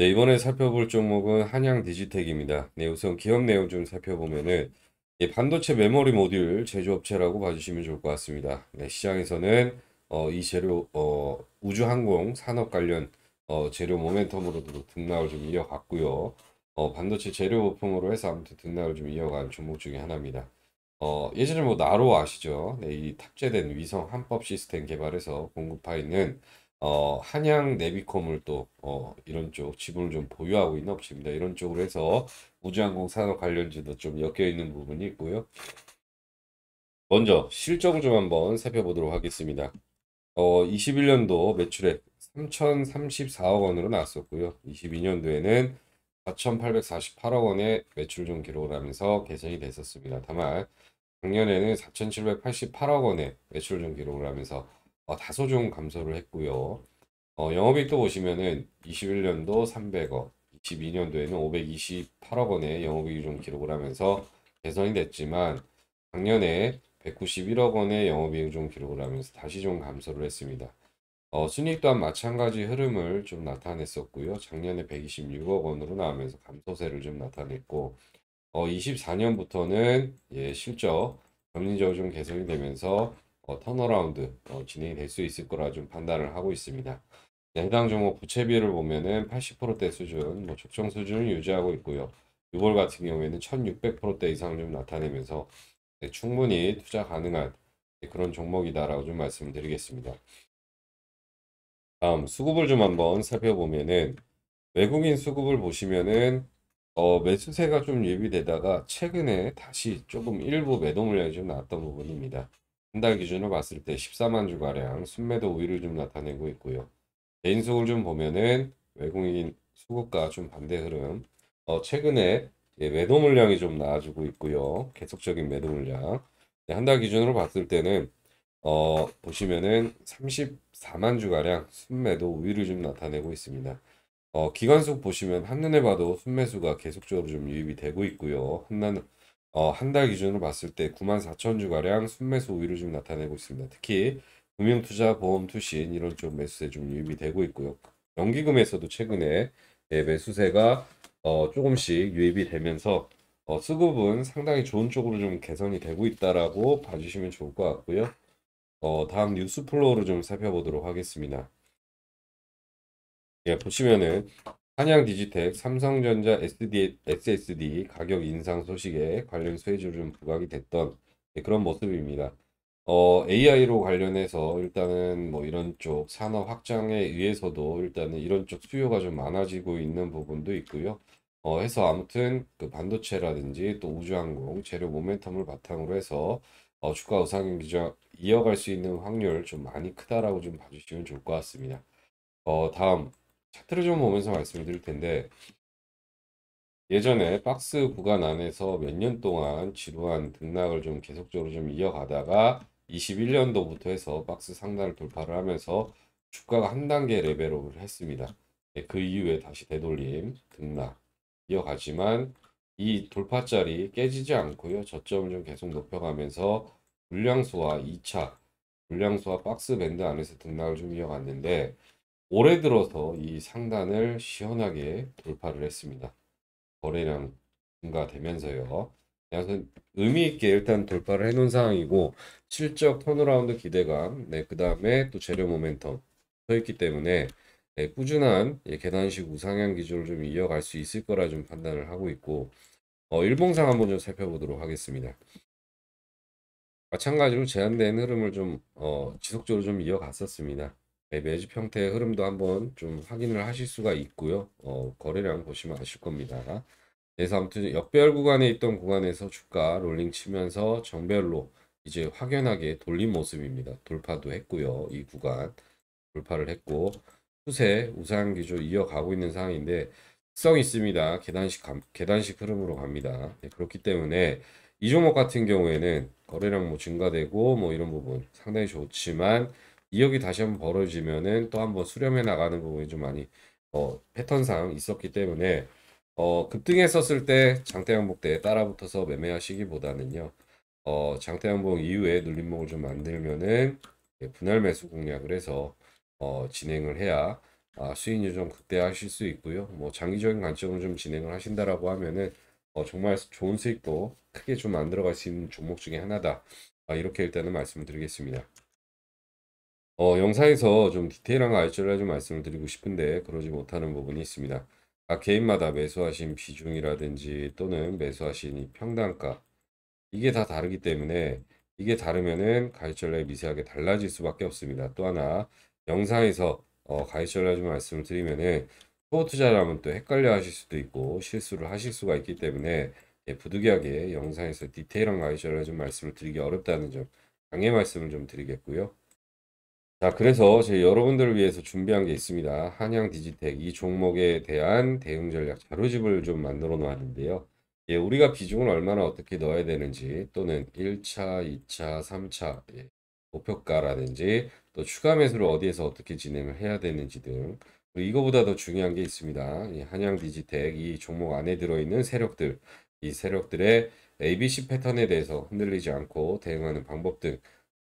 네, 이번에 살펴볼 종목은 한양 디지텍입니다. 네, 우선 기업 내용 좀 살펴보면은 예, 반도체 메모리 모듈 제조업체라고 봐주시면 좋을 것 같습니다. 네, 시장에서는 어, 이 재료 어, 우주항공 산업 관련 어, 재료 모멘텀으로도 등락을 좀 이어갔고요. 어, 반도체 재료 부품으로 해서 아무튼 등락을 좀 이어간 종목 중에 하나입니다. 어, 예전에 뭐 나로 아시죠? 네, 이 탑재된 위성 한법 시스템 개발해서 공급하 있는 어, 한양 네비콤을 또 어, 이런 쪽 지분을 좀 보유하고 있는 업체입니다. 이런 쪽으로 해서 우주항공 산업 관련지도좀 엮여 있는 부분이 있고요. 먼저 실적을 좀 한번 살펴보도록 하겠습니다. 어, 21년도 매출액 3,034억 원으로 나왔었고요. 22년도에는 4,848억 원의 매출 좀 기록을 하면서 개선이 됐었습니다. 다만 작년에는 4,788억 원의 매출 좀 기록을 하면서 어, 다소 좀 감소를 했고요. 어, 영업이익도 보시면은 21년도 300억, 22년도에는 528억 원의 영업이익을 좀 기록을 하면서 개선이 됐지만 작년에 191억 원의 영업이익을 좀 기록을 하면서 다시 좀 감소를 했습니다. 어, 순익 또한 마찬가지 흐름을 좀 나타냈었고요. 작년에 126억 원으로 나오면서 감소세를 좀 나타냈고 어, 24년부터는 예, 실적 점진적으로 좀 개선이 되면서 턴어라운드 어, 진행될수 있을 거라 좀 판단을 하고 있습니다. 해당 종목 부채비율 보면은 80%대 수준, 뭐 적정 수준을 유지하고 있고요. 6월 같은 경우에는 1600%대 이상 좀 나타내면서 네, 충분히 투자 가능한 네, 그런 종목이다라고 좀 말씀드리겠습니다. 다음 수급을 좀 한번 살펴보면은 외국인 수급을 보시면은 어, 매수세가 좀 예비되다가 최근에 다시 조금 일부 매도 물량이 좀 나왔던 부분입니다. 한달 기준으로 봤을 때 14만 주가량 순매도 우위를 좀 나타내고 있고요. 개인 수을좀 보면은 외국인 수급과 좀 반대 흐름. 어, 최근에 예, 매도 물량이 좀나아지고 있고요. 계속적인 매도 물량. 네, 한달 기준으로 봤을 때는 어, 보시면은 34만 주가량 순매도 우위를 좀 나타내고 있습니다. 어, 기관속 보시면 한눈에 봐도 순매수가 계속적으로 좀 유입이 되고 있고요. 한눈 어, 한 달 기준으로 봤을 때 94,000주가량 순매수 우위를 좀 나타내고 있습니다. 특히 금융투자, 보험, 투신 이런 쪽 매수세 좀 유입이 되고 있고요. 연기금에서도 최근에 예, 매수세가 어, 조금씩 유입이 되면서 어, 수급은 상당히 좋은 쪽으로 좀 개선이 되고 있다라고 봐주시면 좋을 것 같고요. 어, 다음 뉴스 플로우를좀 살펴보도록 하겠습니다. 예, 보시면은 한양디지텍, 삼성전자 SD, SSD 가격 인상 소식에 관련 세율은 부각이 됐던 네, 그런 모습입니다. 어, AI로 관련해서 일단은 뭐 이런 쪽 산업 확장에 의해서도 일단은 이런 쪽 수요가 좀 많아지고 있는 부분도 있고요. 어, 해서 아무튼 그 반도체라든지 또 우주항공 재료 모멘텀을 바탕으로 해서 어, 주가 우상 기저 이어갈 수 있는 확률 좀 많이 크다라고 좀 봐주시면 좋을 것 같습니다. 어, 다음 차트를 좀 보면서 말씀을 드릴 텐데 예전에 박스 구간 안에서 몇 년 동안 지루한 등락을 좀 계속적으로 좀 이어가다가 21년도부터 해서 박스 상단을 돌파를 하면서 주가가 한 단계 레벨업을 했습니다. 네, 그 이후에 다시 되돌림, 등락 이어가지만 이 돌파짜리 깨지지 않고요. 저점을 좀 계속 높여가면서 물량소와 2차 물량소와 박스 밴드 안에서 등락을 좀 이어갔는데 올해 들어서 이 상단을 시원하게 돌파를 했습니다. 거래량 증가되면서요. 그래서 의미 있게 일단 돌파를 해놓은 상황이고 실적 턴어라운드 기대감, 네, 그 다음에 또 재료 모멘텀 서 있기 때문에 네, 꾸준한 예, 계단식 우상향 기조를 좀 이어갈 수 있을 거라 좀 판단을 하고 있고 어, 일봉상 한번 좀 살펴보도록 하겠습니다. 마찬가지로 제한된 흐름을 좀 어, 지속적으로 좀 이어갔었습니다. 네, 매집 형태의 흐름도 한번 좀 확인을 하실 수가 있고요. 어, 거래량 보시면 아실 겁니다. 네, 그래서 아무튼 역별 구간에 있던 구간에서 주가 롤링 치면서 정별로 이제 확연하게 돌린 모습입니다. 돌파도 했고요. 이 구간 돌파를 했고 추세 우상 기조 이어가고 있는 상황인데 특성이 있습니다. 계단식 감, 계단식 흐름으로 갑니다. 네, 그렇기 때문에 이 종목 같은 경우에는 거래량 뭐 증가되고 뭐 이런 부분 상당히 좋지만 2억이 다시 한번 벌어지면은 또 한번 수렴해 나가는 부분이 좀 많이 어, 패턴상 있었기 때문에 어, 급등했었을 때 장대양봉 때 따라붙어서 매매하시기보다는요 어, 장대양복 이후에 눌림목을 좀 만들면은 분할 매수 공략을 해서 어, 진행을 해야 아, 수익률 좀 극대화하실 수 있고요. 뭐 장기적인 관점으로 좀 진행을 하신다라고 하면은 어, 정말 좋은 수익도 크게 좀 만들어갈 수 있는 종목 중에 하나다. 아, 이렇게 일단은 말씀드리겠습니다. 어, 영상에서 좀 디테일한 거 알줄라 말씀을 드리고 싶은데 그러지 못하는 부분이 있습니다. 각 개인마다 매수하신 비중이라든지 또는 매수하신 이 평단가 이게 다 다르기 때문에 이게 다르면은 가이전략이 미세하게 달라질 수밖에 없습니다. 또 하나 영상에서 어, 가이전략좀 말씀을 드리면은 초보 투자라면 또 헷갈려 하실 수도 있고 실수를 하실 수가 있기 때문에 예, 부득이하게 영상에서 디테일한 가이드를 좀 말씀을 드리기 어렵다는 점 양해 말씀을 좀 드리겠고요. 자, 그래서 제 여러분들을 위해서 준비한 게 있습니다. 한양 디지텍 이 종목에 대한 대응 전략 자료집을 좀 만들어 놓았는데요. 예, 우리가 비중을 얼마나 어떻게 넣어야 되는지 또는 1차, 2차, 3차 예, 목표가라든지 또 추가 매수를 어디에서 어떻게 진행을 해야 되는지 등 이거보다 더 중요한 게 있습니다. 예, 한양 디지텍 이 종목 안에 들어있는 세력들 이 세력들의 ABC 패턴에 대해서 흔들리지 않고 대응하는 방법 등